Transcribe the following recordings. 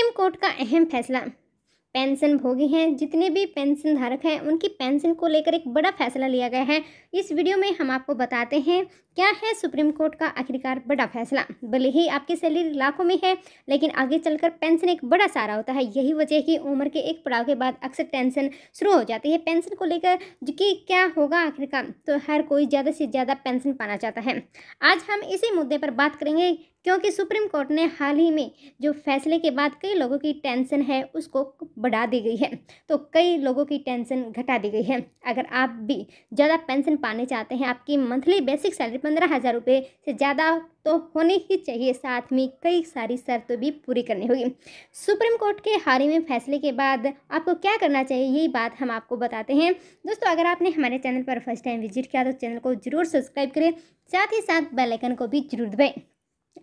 supreme court का अहम फैसला पेंशन भोगी हैं जितने भी पेंशन धारक हैं उनकी पेंशन को लेकर एक बड़ा फैसला लिया गया है इस वीडियो में हम आपको बताते हैं क्या है सुप्रीम कोर्ट का आखिरकार बड़ा फैसला भले ही आपकी सैलरी लाखों में है लेकिन आगे चलकर पेंशन एक बड़ा सहारा होता है यही वजह है कि उम्र के एक पड़ाव के बाद अक्सर टेंशन शुरू हो जाती है पेंशन को लेकर कि क्या होगा आखिरकार तो हर कोई ज़्यादा से ज़्यादा पेंशन पाना चाहता है आज हम इसी मुद्दे पर बात करेंगे क्योंकि सुप्रीम कोर्ट ने हाल ही में जो फैसले के बाद कई लोगों की टेंशन है उसको बढ़ा दी गई है तो कई लोगों की टेंशन घटा दी गई है अगर आप भी ज़्यादा पेंशन पाने चाहते हैं आपकी मंथली बेसिक सैलरी पंद्रह हज़ार रुपये से ज़्यादा तो होने ही चाहिए साथ में कई सारी शर्तों भी पूरी करनी होगी सुप्रीम कोर्ट के हाल ही में फैसले के बाद आपको क्या करना चाहिए यही बात हम आपको बताते हैं दोस्तों अगर आपने हमारे चैनल पर फर्स्ट टाइम विजिट किया तो चैनल को जरूर सब्सक्राइब करें साथ ही साथ बेलाइकन को भी जरूर दबाएँ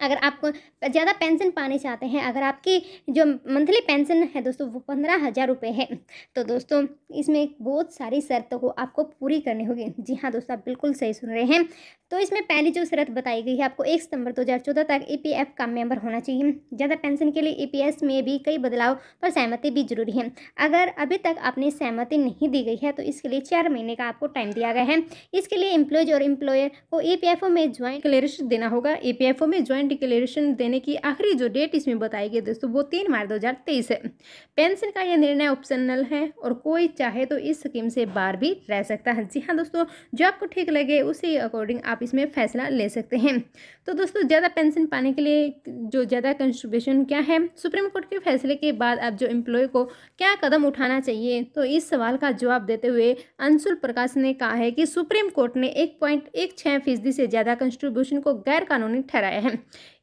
अगर आपको ज़्यादा पेंशन पाने चाहते हैं अगर आपकी जो मंथली पेंशन है दोस्तों वो पंद्रह हज़ार रुपये है तो दोस्तों इसमें बहुत सारी शर्तों को आपको पूरी करनी होगी जी हाँ दोस्तों आप बिल्कुल सही सुन रहे हैं तो इसमें पहली जो शर्त बताई गई है आपको एक सितंबर 2014 तक ईपीएफ e का मेंबर होना चाहिए ज़्यादा पेंशन के लिए ई e में भी कई बदलाव पर सहमति भी जरूरी है अगर अभी तक आपने सहमति नहीं दी गई है तो इसके लिए चार महीने का आपको टाइम दिया गया है इसके लिए इम्प्लॉयज और इम्प्लॉयर को ई e में ज्वाइन क्लियर देना होगा ई में ज्वाइन ज्वाइंट डिक्लेरेशन देने की आखिरी जो डेट इसमें बताई गई दोस्तों वो तीन मार्च दो है पेंशन का यह निर्णय ऑप्शनल है और कोई चाहे तो इस स्कीम से बाहर भी रह सकता है जी हाँ दोस्तों जो आपको ठीक लगे उसी अकॉर्डिंग आप इसमें फैसला ले सकते हैं तो दोस्तों ज़्यादा पेंशन पाने के लिए जो ज़्यादा कंट्रीब्यूशन क्या है सुप्रीम कोर्ट के फैसले के बाद अब जो एम्प्लॉय को क्या कदम उठाना चाहिए तो इस सवाल का जवाब देते हुए अंशुल प्रकाश ने कहा है कि सुप्रीम कोर्ट ने एक पॉइंट एक छः फीसदी से ज़्यादा कंट्रीब्यूशन को गैर कानूनी ठहराया है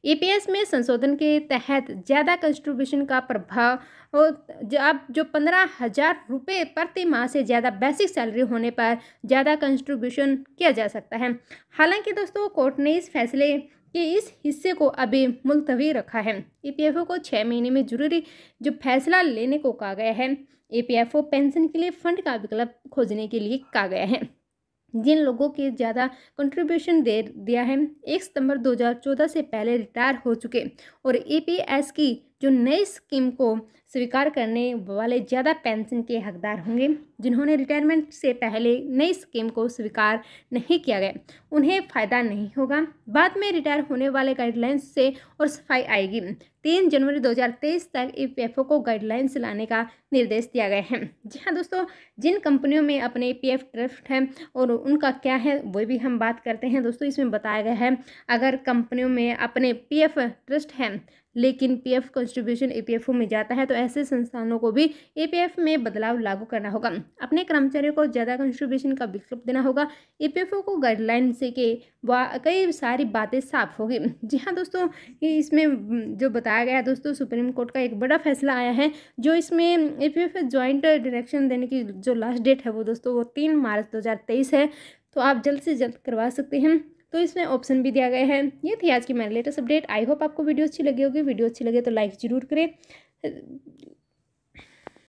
ईपीएस e में संशोधन के तहत ज़्यादा कंस्ट्रीब्यूशन का प्रभाव जो अब जो पंद्रह हज़ार रुपये प्रति माह से ज़्यादा बेसिक सैलरी होने पर ज़्यादा कंस्ट्रीब्यूशन किया जा सकता है हालांकि दोस्तों कोर्ट ने इस फैसले कि इस हिस्से को अभी मुलतवी रखा है ईपीएफओ e को छः महीने में जरूरी जो फैसला लेने को कहा गया है ईपीएफओ e पेंशन के लिए फंड का विकल्प खोजने के लिए कहा गया है जिन लोगों के ज़्यादा कंट्रीब्यूशन दे दिया है एक सितंबर 2014 से पहले रिटायर हो चुके और ईपीएस की जो नई स्कीम को स्वीकार करने वाले ज़्यादा पेंशन के हकदार होंगे जिन्होंने रिटायरमेंट से पहले नई स्कीम को स्वीकार नहीं किया गया उन्हें फ़ायदा नहीं होगा बाद में रिटायर होने वाले गाइडलाइंस से और सफाई आएगी तीन जनवरी 2023 तक ई e को गाइडलाइंस लाने का निर्देश दिया गया है जी हाँ दोस्तों जिन कंपनियों में अपने ई e ट्रस्ट हैं और उनका क्या है वो भी हम बात करते हैं दोस्तों इसमें बताया गया है अगर कंपनियों में अपने पी e ट्रस्ट हैं लेकिन पीएफ कंट्रीब्यूशन ईपीएफओ में जाता है तो ऐसे संस्थानों को भी ईपीएफ में बदलाव लागू करना होगा अपने कर्मचारियों को ज़्यादा कंट्रीब्यूशन का विकल्प देना होगा ईपीएफओ को गाइडलाइन से के कई सारी बातें साफ होगी जी हाँ दोस्तों इसमें जो बताया गया दोस्तों सुप्रीम कोर्ट का एक बड़ा फैसला आया है जो इसमें ई पी ज्वाइंट डायरेक्शन देने की जो लास्ट डेट है वो दोस्तों वो तीन मार्च दो है तो आप जल्द से जल्द करवा सकते हैं तो इसमें ऑप्शन भी दिया गया है ये थी आज की मेरी लेटेस्ट अपडेट आई होप आपको वीडियो अच्छी लगी होगी वीडियो अच्छी लगे तो लाइक ज़रूर करें